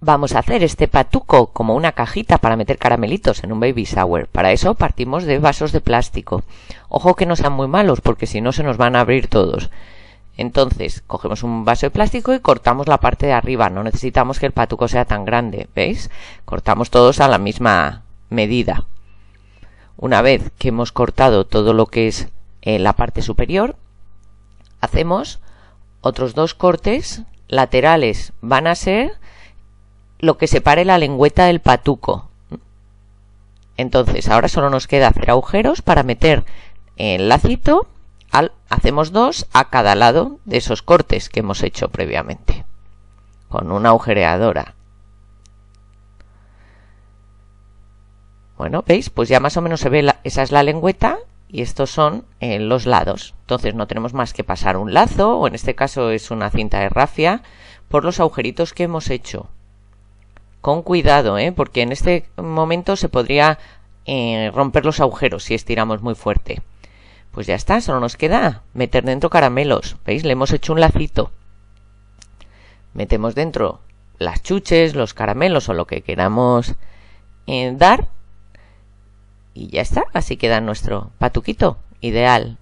vamos a hacer este patuco como una cajita para meter caramelitos en un baby shower. Para eso partimos de vasos de plástico. Ojo que no sean muy malos porque si no se nos van a abrir todos. Entonces, cogemos un vaso de plástico y cortamos la parte de arriba. No necesitamos que el patuco sea tan grande, ¿veis? Cortamos todos a la misma medida. Una vez que hemos cortado todo lo que es eh, la parte superior, hacemos otros dos cortes laterales. Van a ser lo que separe la lengüeta del patuco. Entonces, ahora solo nos queda hacer agujeros para meter el lacito, al, hacemos dos a cada lado de esos cortes que hemos hecho previamente, con una agujereadora. Bueno, ¿veis? Pues ya más o menos se ve, esa es la lengüeta y estos son eh, los lados. Entonces no tenemos más que pasar un lazo, o en este caso es una cinta de rafia, por los agujeritos que hemos hecho con cuidado, ¿eh? porque en este momento se podría eh, romper los agujeros si estiramos muy fuerte. Pues ya está, solo nos queda meter dentro caramelos. ¿Veis? Le hemos hecho un lacito. Metemos dentro las chuches, los caramelos o lo que queramos eh, dar. Y ya está, así queda nuestro patuquito. Ideal.